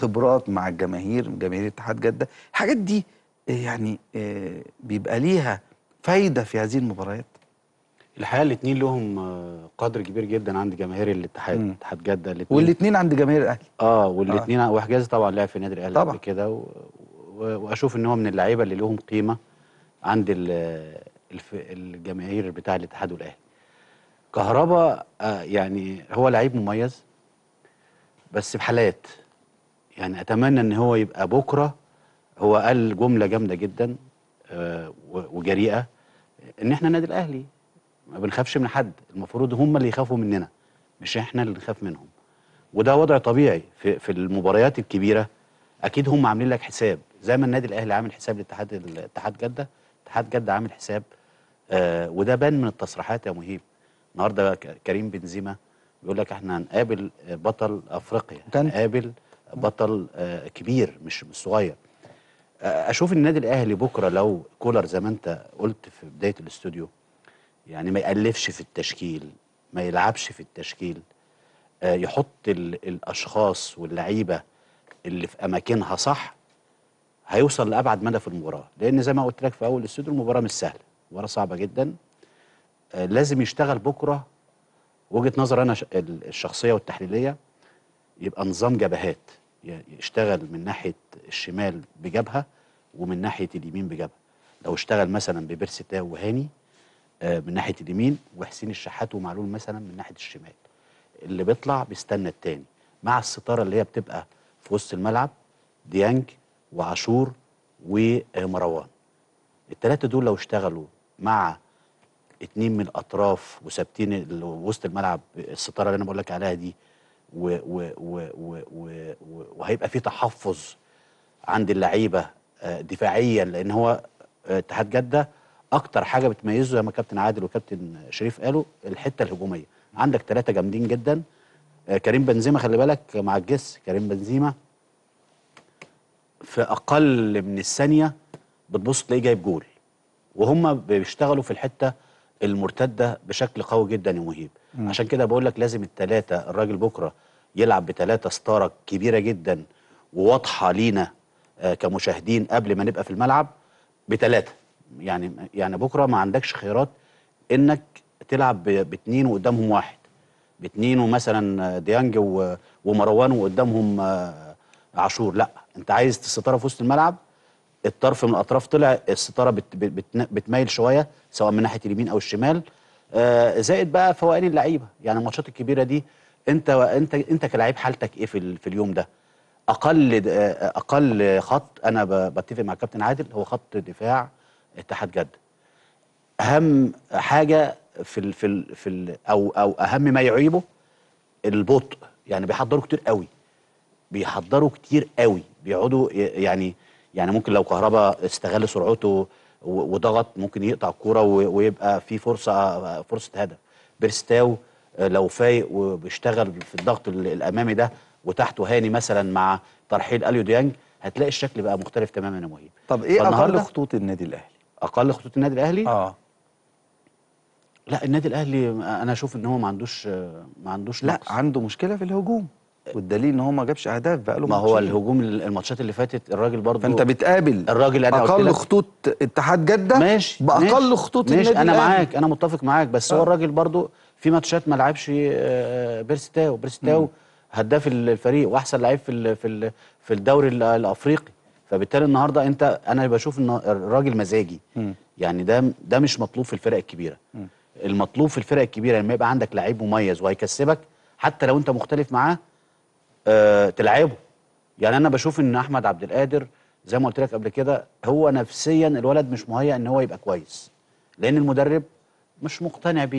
خبرات مع الجماهير جماهير اتحاد جده الحاجات دي آه، يعني آه، بيبقى ليها فايده في هذه المباريات الحقيقه الاثنين لهم آه، قدر كبير جدا عند جماهير الاتحاد اتحاد جده الاثنين والاثنين عند جماهير الاهلي اه والاثنين آه. وحجازي طبعا لعب في النادي الاهلي قبل كده و... واشوف ان هو من اللعيبه اللي لهم قيمه عند الف... الجماهير بتاع الاتحاد والاهلي كهربا آه يعني هو لعيب مميز بس بحالات يعني اتمنى ان هو يبقى بكره هو قال جمله جامده جدا آه، وجريئه ان احنا النادي الاهلي ما بنخافش من حد المفروض هم اللي يخافوا مننا مش احنا اللي نخاف منهم وده وضع طبيعي في, في المباريات الكبيره اكيد هم عاملين لك حساب زي ما النادي الاهلي عامل حساب لاتحاد اتحاد جده اتحاد جده عامل حساب آه وده بان من التصريحات يا مهيب النهارده كريم بنزيما بيقول لك احنا هنقابل بطل افريقيا هنقابل بطل آه، كبير مش صغير آه، اشوف النادي الاهلي بكره لو كولر زي ما انت قلت في بدايه الاستوديو يعني ما يالفش في التشكيل ما يلعبش في التشكيل آه، يحط الاشخاص واللعيبه اللي في اماكنها صح هيوصل لابعد مدى في المباراه لان زي ما قلت لك في اول الاستوديو المباراه مش سهله مباراه صعبه جدا لازم يشتغل بكره وجهه نظر انا الشخصيه والتحليليه يبقى نظام جبهات يشتغل من ناحيه الشمال بجبهه ومن ناحيه اليمين بجبهه لو اشتغل مثلا ببرس تاو وهاني آه، من ناحيه اليمين وحسين الشحات ومعلول مثلا من ناحيه الشمال اللي بيطلع بيستنى التاني مع الستاره اللي هي بتبقى في وسط الملعب ديانج وعاشور ومروان الثلاثه دول لو اشتغلوا مع اتنين من الاطراف وثابتين وسط الملعب الستاره اللي انا بقول لك عليها دي و و و و و وهيبقى في تحفظ عند اللعيبه آه، دفاعيا لان هو آه، اتحاد جده اكتر حاجه بتميزه زي ما كابتن عادل وكابتن شريف قالوا الحته الهجوميه عندك ثلاثه جامدين جدا آه، كريم بنزيما خلي بالك مع الجس كريم بنزيما في اقل من الثانيه بتبص تلاقيه جايب جول وهم بيشتغلوا في الحته المرتده بشكل قوي جدا ومهيب عشان كده بقول لك لازم الثلاثه الراجل بكره يلعب بثلاثه ستاره كبيره جدا وواضحه لينا آه، كمشاهدين قبل ما نبقى في الملعب بثلاثه يعني يعني بكره ما عندكش خيارات انك تلعب باثنين وقدامهم واحد باثنين ومثلا آه، ديانج ومروان وقدامهم آه، عاشور لا انت عايز الستاره في وسط الملعب الطرف من الاطراف طلع الستاره بت بت بتميل شويه سواء من ناحيه اليمين او الشمال آه زائد بقى فوقان اللعيبه يعني الماتشات الكبيره دي انت انت انت كلاعب حالتك ايه في, في اليوم ده اقل اقل خط انا بتفق مع كابتن عادل هو خط دفاع اتحاد جده اهم حاجه في ال في ال في ال او او اهم ما يعيبه البطء يعني بيحضروا كتير قوي بيحضروا كتير قوي بيقعدوا يعني يعني ممكن لو كهربا استغل سرعته وضغط ممكن يقطع الكوره ويبقى في فرصه فرصه هدف بيرستاو آه، لو فايق وبيشتغل في الضغط الامامي ده وتحته هاني مثلا مع ترحيل اليو ديانج هتلاقي الشكل بقى مختلف تماما يا مهيب طب ايه اقل خطوط النادي الاهلي اقل خطوط النادي الاهلي اه لا النادي الاهلي انا اشوف ان هو ما عندوش ما عندوش لا نقص. عنده مشكله في الهجوم والدليل ان هو ما جابش اهداف بقاله ما هو الهجوم الماتشات اللي فاتت الراجل برضه فانت بتقابل الراجل انا يعني اقل خطوط اتحاد جده ماشي باقل ماشي خطوط ماشي النادي انا معاك انا متفق معاك بس أه. هو الراجل برضه في ماتشات ما لعبش آه، بيرستاو بيرستاو هداف الفريق واحسن لعيب في في في الدوري الافريقي فبالتالي النهارده انت انا بشوف ان الراجل مزاجي م. يعني ده ده مش مطلوب في الفرق الكبيره م. المطلوب في الفرق الكبيره لما يبقى عندك لعيب مميز وهيكسبك حتى لو انت مختلف معاه آه تلعبه يعني انا بشوف ان احمد عبد القادر زي ما قلت لك قبل كده هو نفسيا الولد مش مهيئ ان هو يبقى كويس لان المدرب مش مقتنع بيه